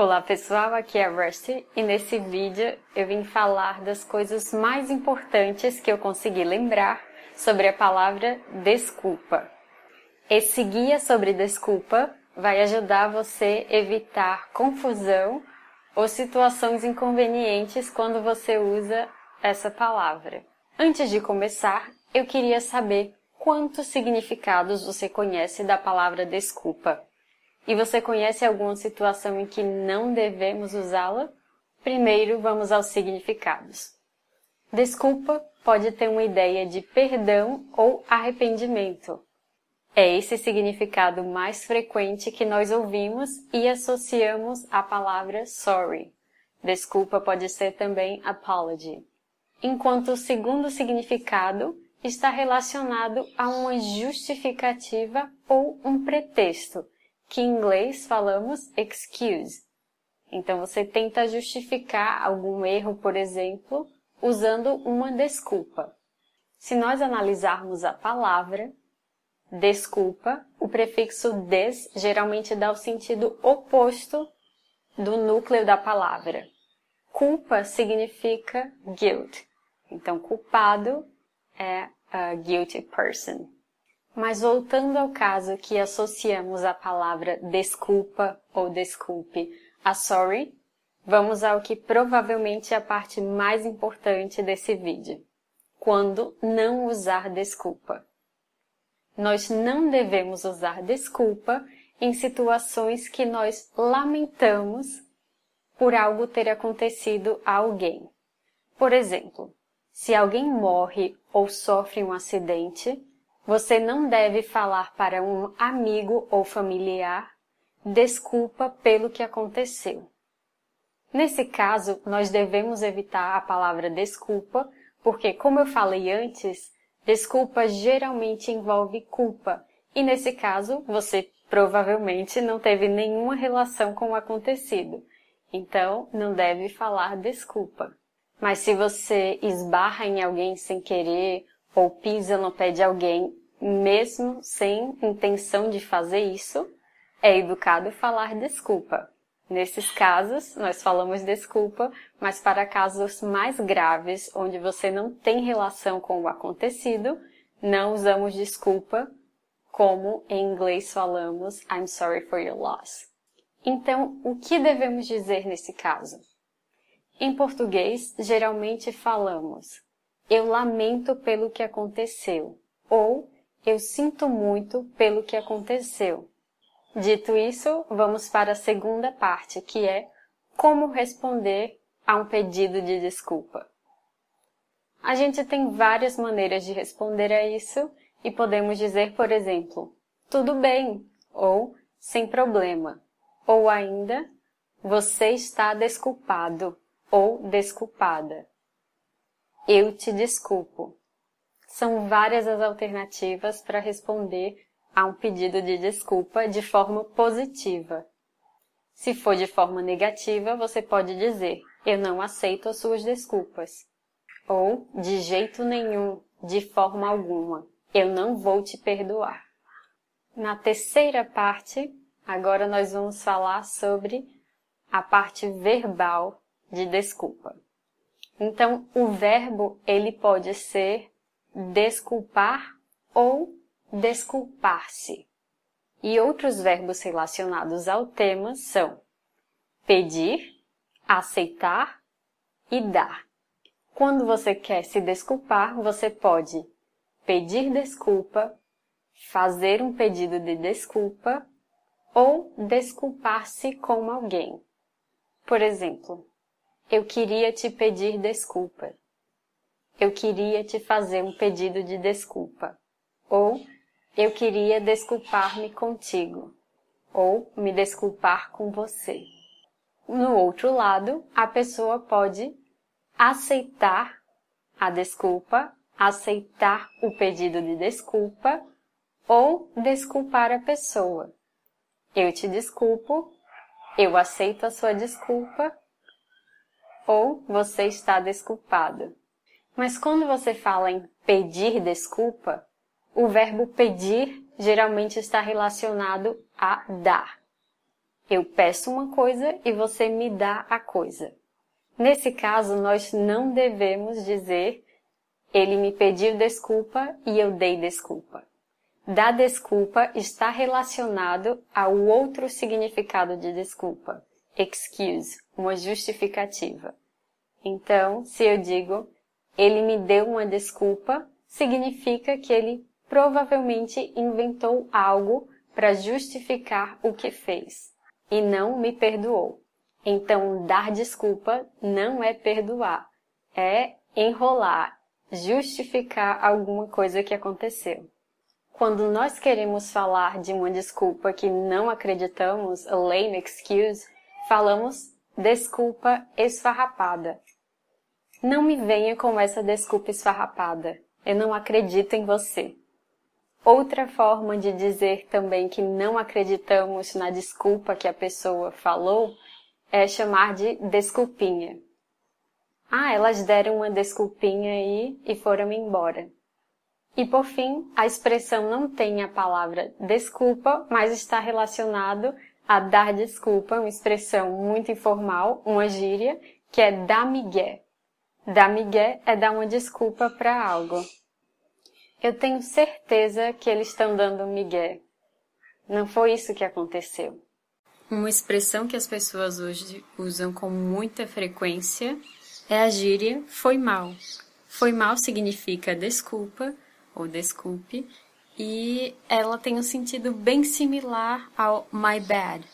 Olá pessoal, aqui é a Rusty e nesse vídeo eu vim falar das coisas mais importantes que eu consegui lembrar sobre a palavra desculpa. Esse guia sobre desculpa vai ajudar você evitar confusão ou situações inconvenientes quando você usa essa palavra. Antes de começar, eu queria saber quantos significados você conhece da palavra desculpa. E você conhece alguma situação em que não devemos usá-la? Primeiro, vamos aos significados. Desculpa pode ter uma ideia de perdão ou arrependimento. É esse significado mais frequente que nós ouvimos e associamos à palavra sorry. Desculpa pode ser também apology. Enquanto o segundo significado está relacionado a uma justificativa ou um pretexto que em inglês falamos excuse. Então você tenta justificar algum erro, por exemplo, usando uma desculpa. Se nós analisarmos a palavra desculpa, o prefixo des geralmente dá o sentido oposto do núcleo da palavra. Culpa significa guilt. Então, culpado é a guilty person. Mas voltando ao caso que associamos a palavra desculpa ou desculpe a sorry, vamos ao que provavelmente é a parte mais importante desse vídeo. Quando não usar desculpa. Nós não devemos usar desculpa em situações que nós lamentamos por algo ter acontecido a alguém. Por exemplo, se alguém morre ou sofre um acidente, você não deve falar para um amigo ou familiar desculpa pelo que aconteceu. Nesse caso, nós devemos evitar a palavra desculpa, porque, como eu falei antes, desculpa geralmente envolve culpa, e nesse caso você provavelmente não teve nenhuma relação com o acontecido, então não deve falar desculpa. Mas se você esbarra em alguém sem querer ou pisa no pé de alguém, mesmo sem intenção de fazer isso, é educado falar desculpa. Nesses casos, nós falamos desculpa, mas para casos mais graves, onde você não tem relação com o acontecido, não usamos desculpa, como em inglês falamos I'm sorry for your loss. Então, o que devemos dizer nesse caso? Em português, geralmente falamos eu lamento pelo que aconteceu, ou eu sinto muito pelo que aconteceu. Dito isso, vamos para a segunda parte, que é como responder a um pedido de desculpa. A gente tem várias maneiras de responder a isso e podemos dizer, por exemplo, tudo bem, ou sem problema, ou ainda, você está desculpado ou desculpada eu te desculpo. São várias as alternativas para responder a um pedido de desculpa de forma positiva. Se for de forma negativa, você pode dizer: Eu não aceito as suas desculpas. Ou, de jeito nenhum, de forma alguma, eu não vou te perdoar. Na terceira parte, agora nós vamos falar sobre a parte verbal de desculpa. Então, o verbo ele pode ser desculpar ou desculpar-se. E outros verbos relacionados ao tema são pedir, aceitar e dar. Quando você quer se desculpar, você pode pedir desculpa, fazer um pedido de desculpa ou desculpar-se com alguém. Por exemplo, eu queria te pedir desculpa. Eu queria te fazer um pedido de desculpa. Ou eu queria desculpar-me contigo. Ou me desculpar com você. No outro lado, a pessoa pode aceitar a desculpa, aceitar o pedido de desculpa ou desculpar a pessoa. Eu te desculpo, eu aceito a sua desculpa ou você está desculpado. Mas quando você fala em pedir desculpa, o verbo pedir geralmente está relacionado a dar. Eu peço uma coisa e você me dá a coisa. Nesse caso, nós não devemos dizer ele me pediu desculpa e eu dei desculpa. Dar desculpa está relacionado ao outro significado de desculpa excuse, uma justificativa. Então, se eu digo ele me deu uma desculpa, significa que ele provavelmente inventou algo para justificar o que fez e não me perdoou. Então, dar desculpa não é perdoar, é enrolar, justificar alguma coisa que aconteceu. Quando nós queremos falar de uma desculpa que não acreditamos, lame excuse, falamos desculpa esfarrapada. Não me venha com essa desculpa esfarrapada. Eu não acredito em você. Outra forma de dizer também que não acreditamos na desculpa que a pessoa falou é chamar de desculpinha. Ah, elas deram uma desculpinha aí e foram embora. E por fim, a expressão não tem a palavra desculpa, mas está relacionado a dar desculpa, uma expressão muito informal, uma gíria, que é dar migué. Dar migué é dar uma desculpa para algo. Eu tenho certeza que eles estão dando migué. Não foi isso que aconteceu. Uma expressão que as pessoas hoje usam com muita frequência é a gíria foi mal. Foi mal significa desculpa ou desculpe, e ela tem um sentido bem similar ao my bad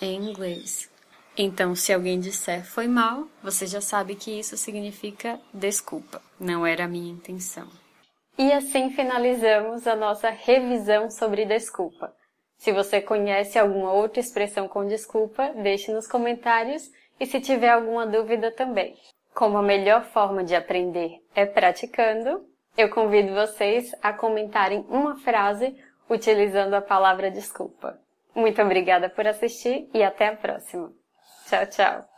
em inglês. Então, se alguém disser foi mal, você já sabe que isso significa desculpa, não era a minha intenção. E assim finalizamos a nossa revisão sobre desculpa. Se você conhece alguma outra expressão com desculpa, deixe nos comentários e se tiver alguma dúvida também. Como a melhor forma de aprender é praticando, eu convido vocês a comentarem uma frase utilizando a palavra desculpa. Muito obrigada por assistir e até a próxima. Tchau, tchau.